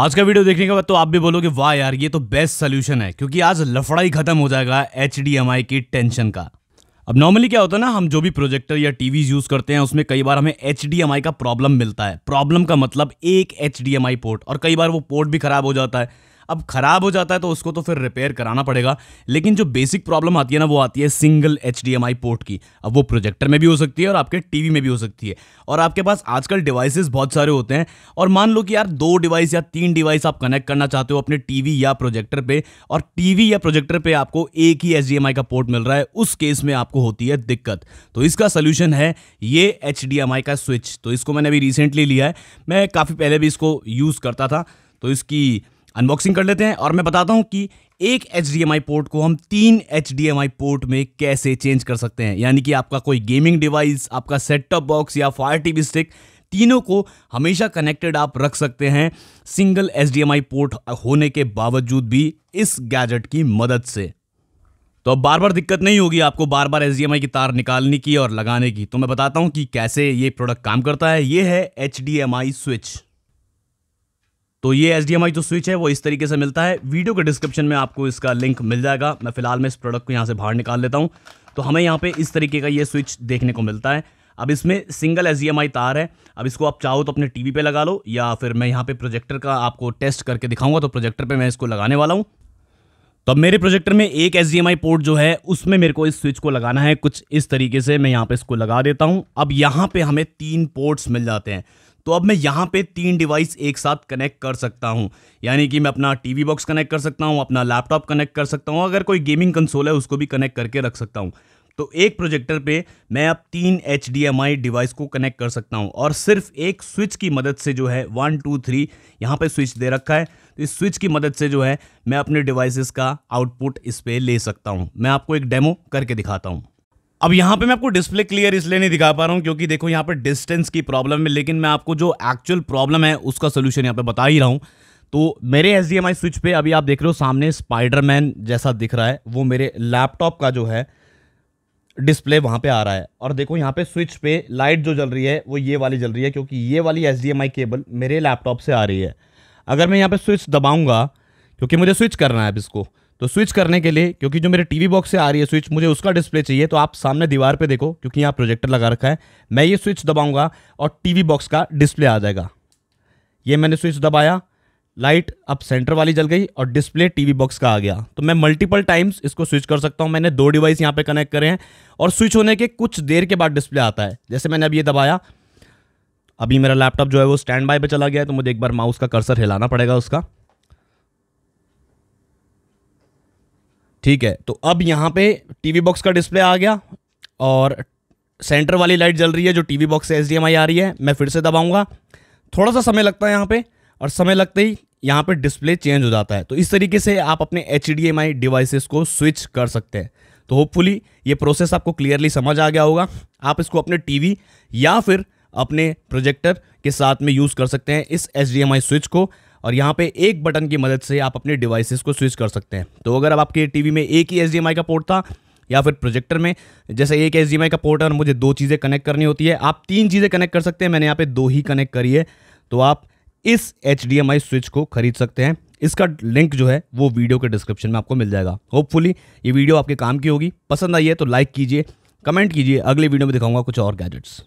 आज का वीडियो देखने के बाद तो आप भी बोलोगे वाह यार ये तो बेस्ट सोल्यूशन है क्योंकि आज लफड़ाई खत्म हो जाएगा एच की टेंशन का अब नॉर्मली क्या होता है ना हम जो भी प्रोजेक्टर या टीवी यूज करते हैं उसमें कई बार हमें एच का प्रॉब्लम मिलता है प्रॉब्लम का मतलब एक एच पोर्ट और कई बार वो पोर्ट भी खराब हो जाता है अब ख़राब हो जाता है तो उसको तो फिर रिपेयर कराना पड़ेगा लेकिन जो बेसिक प्रॉब्लम आती है ना वो आती है सिंगल एच पोर्ट की अब वो प्रोजेक्टर में भी हो सकती है और आपके टीवी में भी हो सकती है और आपके पास आजकल डिवाइसेस बहुत सारे होते हैं और मान लो कि यार दो डिवाइस या तीन डिवाइस आप कनेक्ट करना चाहते हो अपने टीवी या प्रोजेक्टर पे और टीवी या प्रोजेक्टर पे आपको एक ही एच का पोर्ट मिल रहा है उस केस में आपको होती है दिक्कत तो इसका सोल्यूशन है ये एच का स्विच तो इसको मैंने अभी रिसेंटली लिया है मैं काफ़ी पहले भी इसको यूज़ करता था तो इसकी अनबॉक्सिंग कर लेते हैं और मैं बताता हूं कि एक एच पोर्ट को हम तीन एच पोर्ट में कैसे चेंज कर सकते हैं यानी कि आपका कोई गेमिंग डिवाइस आपका सेट टॉप बॉक्स या फायर टीवी स्टिक तीनों को हमेशा कनेक्टेड आप रख सकते हैं सिंगल एच पोर्ट होने के बावजूद भी इस गैजेट की मदद से तो अब बार बार दिक्कत नहीं होगी आपको बार बार एच की तार निकालने की और लगाने की तो मैं बताता हूँ कि कैसे ये प्रोडक्ट काम करता है ये है एच स्विच तो ये एच जो स्विच है वो इस तरीके से मिलता है वीडियो के डिस्क्रिप्शन में आपको इसका लिंक मिल जाएगा मैं फिलहाल मैं इस प्रोडक्ट को यहाँ से बाहर निकाल लेता हूँ तो हमें यहाँ पे इस तरीके का ये स्विच देखने को मिलता है अब इसमें सिंगल एच तार है अब इसको आप चाहो तो अपने टीवी पे लगा लो या फिर मैं यहाँ पे प्रोजेक्टर का आपको टेस्ट करके दिखाऊंगा तो प्रोजेक्टर पे मैं इसको लगाने वाला हूँ तो अब मेरे प्रोजेक्टर में एक एच पोर्ट जो है उसमें मेरे को इस स्विच को लगाना है कुछ इस तरीके से मैं यहाँ पे इसको लगा देता हूँ अब यहाँ पे हमें तीन पोर्ट्स मिल जाते हैं तो अब मैं यहाँ पे तीन डिवाइस एक साथ कनेक्ट कर सकता हूँ यानी कि मैं अपना टीवी बॉक्स कनेक्ट कर सकता हूँ अपना लैपटॉप कनेक्ट कर सकता हूँ अगर कोई गेमिंग कंसोल है उसको भी कनेक्ट करके रख सकता हूँ तो एक प्रोजेक्टर पे मैं अब तीन एच डिवाइस को कनेक्ट कर सकता हूँ और सिर्फ एक स्विच की मदद से जो है वन टू थ्री यहाँ पे स्विच दे रखा है तो इस स्विच की मदद से जो है मैं अपने डिवाइसेस का आउटपुट इस पर ले सकता हूँ मैं आपको एक डेमो करके दिखाता हूँ अब यहाँ पे मैं आपको डिस्प्ले क्लियर इसलिए नहीं दिखा पा रहा हूँ क्योंकि देखो यहाँ पर डिस्टेंस की प्रॉब्लम है लेकिन मैं आपको जो एक्चुअल प्रॉब्लम है उसका सोल्यूशन यहाँ पे बता ही रहा हूँ तो मेरे एस स्विच पे अभी आप देख रहे हो सामने स्पाइडरमैन जैसा दिख रहा है वो मेरे लैपटॉप का जो है डिस्प्ले वहाँ पे आ रहा है और देखो यहाँ पे स्विच पे लाइट जो जल रही है वो ये वाली जल रही है क्योंकि ये वाली एस केबल मेरे लैपटॉप से आ रही है अगर मैं यहाँ पे स्विच दबाऊँगा क्योंकि मुझे स्विच करना है अब इसको तो स्विच करने के लिए क्योंकि जो मेरे टीवी बॉक्स से आ रही है स्विच मुझे उसका डिस्प्ले चाहिए तो आप सामने दीवार पे देखो क्योंकि यहाँ प्रोजेक्टर लगा रखा है मैं ये स्विच दबाऊंगा और टीवी बॉक्स का डिस्प्ले आ जाएगा ये मैंने स्विच दबाया लाइट अब सेंटर वाली जल गई और डिस्प्ले टीवी बॉक्स का आ गया तो मैं मल्टीपल टाइम्स इसको स्विच कर सकता हूँ मैंने दो डिवाइस यहाँ पर कनेक्ट करे हैं और स्विच होने के कुछ देर के बाद डिस्प्ले आता है जैसे मैंने अब ये दबाया अभी मेरा लैपटॉप जो है वो स्टैंड बाय पर चला गया है तो मुझे एक बार माउस का कर्सर हिलाना पड़ेगा उसका ठीक है तो अब यहाँ पे टीवी बॉक्स का डिस्प्ले आ गया और सेंटर वाली लाइट जल रही है जो टीवी बॉक्स से एच आ रही है मैं फिर से दबाऊंगा थोड़ा सा समय लगता है यहाँ पर और समय लगते ही यहाँ पर डिस्प्ले चेंज हो जाता है तो इस तरीके से आप अपने एच डी डिवाइसेस को स्विच कर सकते हैं तो होपफुली ये प्रोसेस आपको क्लियरली समझ आ गया होगा आप इसको अपने टीवी या फिर अपने प्रोजेक्टर के साथ में यूज़ कर सकते हैं इस एच स्विच को और यहाँ पे एक बटन की मदद से आप अपने डिवाइसेस को स्विच कर सकते हैं तो अगर अब आपके टीवी में एक ही एच का पोर्ट था या फिर प्रोजेक्टर में जैसे एक एच का पोर्ट है और मुझे दो चीज़ें कनेक्ट करनी होती है आप तीन चीज़ें कनेक्ट कर सकते हैं मैंने यहाँ पे दो ही कनेक्ट करी है तो आप इस एच स्विच को खरीद सकते हैं इसका लिंक जो है वो वीडियो के डिस्क्रिप्शन में आपको मिल जाएगा होपफुली ये वीडियो आपके काम की होगी पसंद आई है तो लाइक कीजिए कमेंट कीजिए अगले वीडियो में दिखाऊंगा कुछ और गैजेट्स